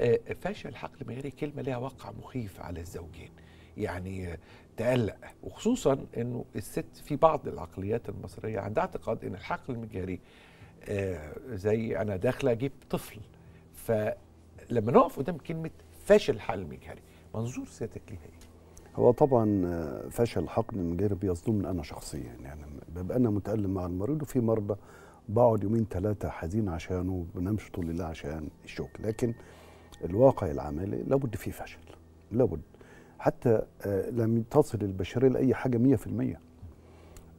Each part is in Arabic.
آه، فشل حقل المهري كلمه ليها وقع مخيف على الزوجين يعني تقلق وخصوصا انه الست في بعض العقليات المصريه عندها اعتقاد ان الحقل المجهري آه، زي انا داخله اجيب طفل فلما نقف قدام كلمه فشل حقل مجهري منظور سيادتك ليها ايه؟ هو طبعا آه، فشل حقل المجهري بيصدمني انا شخصيا يعني ببقى انا متالم مع المريض وفي مرضى بقعد يومين ثلاثة حزين عشانه بنامش طول الليل عشان الشغل لكن الواقع العملي لابد فيه فشل لابد حتى آه، لم تصل البشرية لأي حاجة 100% في المية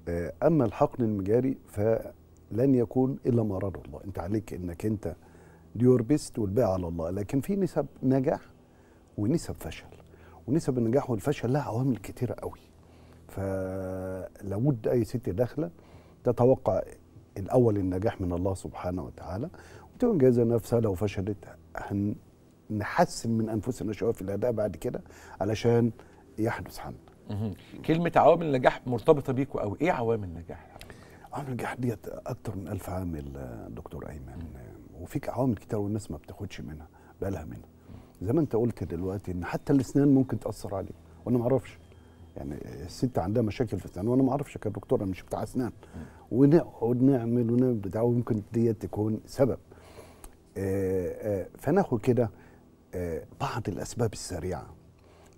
آه، أما الحقن المجاري فلن يكون إلا ما أراده الله أنت عليك أنك أنت ديور بيست والباقي على الله لكن في نسب نجاح ونسب فشل ونسب النجاح والفشل لها عوامل كتيرة قوي فلابد أي ست داخلة تتوقع الأول النجاح من الله سبحانه وتعالى وتكون جاهزة نفسها لو فشلت هنحسن من أنفسنا شوية في الأداء بعد كده علشان يحدث حمد كلمة عوامل النجاح مرتبطة بيكوا أو إيه عوامل النجاح؟ عوامل النجاح ديت أكتر من ألف عامل دكتور أيمن وفي عوامل كتير والناس ما بتاخدش منها بالها منها زي ما أنت قلت دلوقتي إن حتى الأسنان ممكن تأثر عليك وأنا ما أعرفش يعني الست عندها مشاكل في الاسنان وانا ما اعرفش كان دكتور انا مش بتاع اسنان ونقعد نعمل ونعمل بتاع ويمكن دي تكون سبب آه، آه، فناخد كده آه، بعض الاسباب السريعه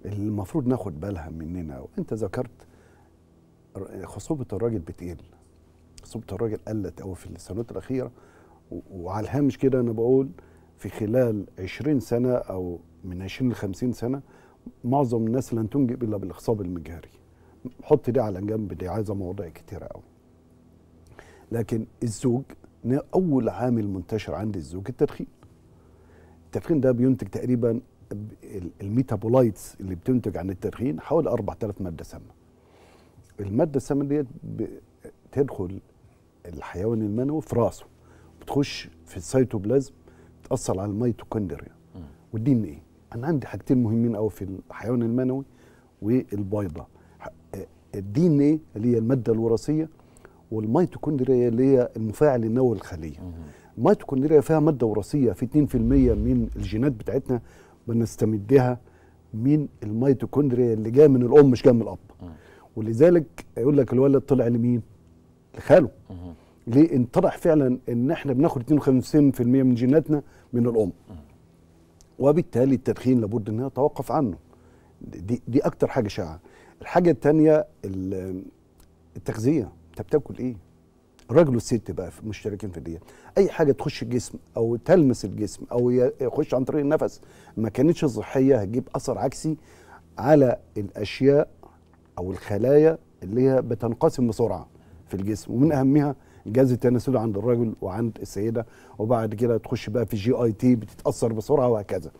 اللي المفروض ناخد بالها مننا وانت ذكرت خصوبه الراجل بتقل خصوبه الراجل قلت قوي في السنوات الاخيره وعلى الهامش كده انا بقول في خلال 20 سنه او من 20 ل 50 سنه معظم الناس لن تنجب الا بالاخصاب المجهري حط دي على جنب دي عايزه مواضيع كتيره قوي لكن الزوج اول عامل منتشر عند الزوج التدخين التدخين ده بينتج تقريبا الميتابولايتس اللي بتنتج عن التدخين حوالي 4000 ماده سامه الماده السامه ديت بتدخل الحيوان المنوي في راسه بتخش في السيتوبلازم بتاثر على الميتوكوندريا والدي ان ايه انا عندي حاجتين مهمين قوي في الحيوان المنوي والبيضه آه، الدي ان ايه اللي هي الماده الوراثيه والميتوكوندريا اللي هي المفاعل النووي للخليه الميتوكوندريا فيها ماده وراثيه في 2% من الجينات بتاعتنا بنستمدها من الميتوكوندريا اللي جايه من الام مش جايه من الاب ولذلك يقول لك الولد طلع لمين لخاله ليه ان فعلا ان احنا بناخد 52% من جيناتنا من الام وبالتالي التدخين لابد انها توقف عنه دي دي اكتر حاجه شائعه الحاجه الثانيه التغذيه انت بتاكل ايه الراجل والست بقى مشتركين في دي اي حاجه تخش الجسم او تلمس الجسم او يخش عن طريق النفس ما كانتش صحيه هتجيب اثر عكسي على الاشياء او الخلايا اللي هي بتنقسم بسرعه في الجسم ومن اهمها الجهاز التناسلي عند الراجل وعند السيده وبعد كده تخش بقى في جي اي تي بتتاثر بسرعه وهكذا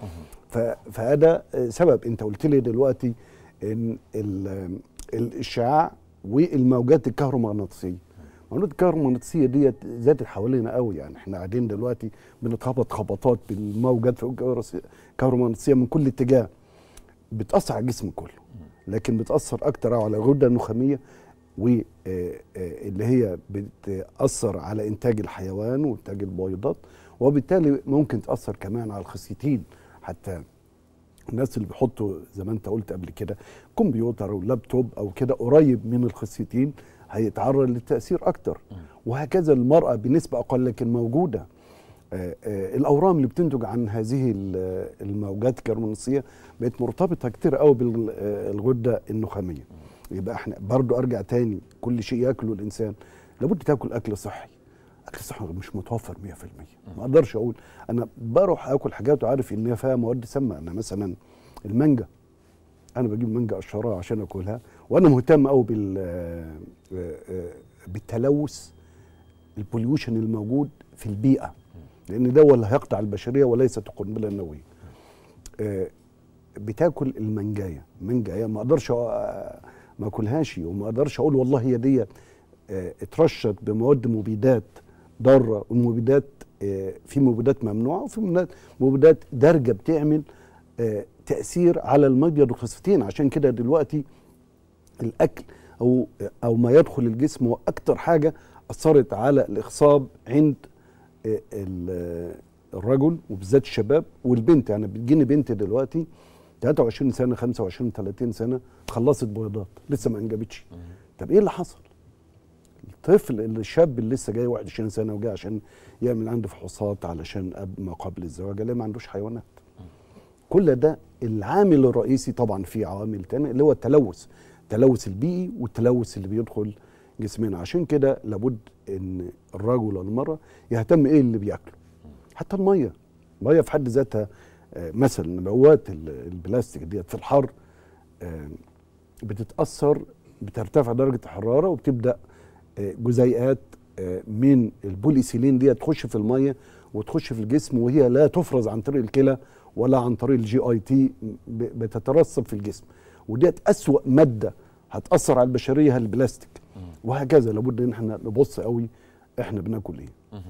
فهذا سبب انت قلت لي دلوقتي ان الاشعاع والموجات الكهرومغناطيسيه الموجات الكهرومغناطيسيه ديت زادت حوالينا قوي يعني احنا قاعدين دلوقتي بنتخبط خبطات بالموجات الكهرومغناطيسيه من كل اتجاه بتاثر على الجسم كله لكن بتاثر اكتر على الغده النخاميه واللي آه، آه، هي بتأثر على إنتاج الحيوان وإنتاج البويضات وبالتالي ممكن تأثر كمان على الخصيتين حتى الناس اللي بيحطوا زي ما انت قلت قبل كده كمبيوتر او لابتوب او كده قريب من الخصيتين هيتعرض للتاثير اكتر وهكذا المراه بنسبه اقل لكن موجوده آه، الاورام اللي بتنتج عن هذه الموجات الكرمونسيه بقت مرتبطه كتير قوي بالغده النخاميه يبقى احنا برضو ارجع تاني كل شيء ياكله الانسان لابد تاكل اكل صحي اكل صحي مش متوفر 100% ما اقدرش اقول انا بروح اكل حاجات وعارف ان فيها مواد سامه انا مثلا المانجا انا بجيب مانجا اشهرها عشان اكلها وانا مهتم قوي بال آه، آه، آه، بالتلوث البوليوشن الموجود في البيئه لان ده هو اللي هيقطع البشريه وليست القنبله النوويه بتاكل المانجايه المانجايه ما اقدرش ما اكلهاش وما اقدرش اقول والله هي دي آه، اترشت بمواد مبيدات ضاره والمبيدات آه، في مبيدات ممنوعه وفي مبيدات دارجه بتعمل آه، تاثير على المبيض والفوسفاتين عشان كده دلوقتي الاكل او او ما يدخل الجسم هو اكتر حاجه اثرت على الاخصاب عند الرجل وبالذات الشباب والبنت يعني بتجيني بنت دلوقتي 23 سنه 25 30 سنه خلصت بيضات لسه ما انجبتش طب ايه اللي حصل الطفل الشاب اللي لسه جاي 21 سنه وجاي عشان يعمل عنده فحوصات علشان قبل ما قبل الزواج ليه ما عندوش حيوانات كل ده العامل الرئيسي طبعا في عوامل تانية اللي هو التلوث التلوث البيئي والتلوث اللي بيدخل جسمنا عشان كده لابد ان الرجل والمراه يهتم ايه اللي بياكله حتى الميه الميه في حد ذاتها مثلا نبوات البلاستيك ديت في الحر آه، بتتاثر بترتفع درجه الحراره وبتبدا آه، جزيئات آه، من البوليسيلين دي تخش في الميه وتخش في الجسم وهي لا تفرز عن طريق الكلى ولا عن طريق الجي اي تي بتترسب في الجسم وديت اسوا ماده هتاثر على البشريه البلاستيك وهكذا لابد ان احنا نبص قوي احنا بناكل ايه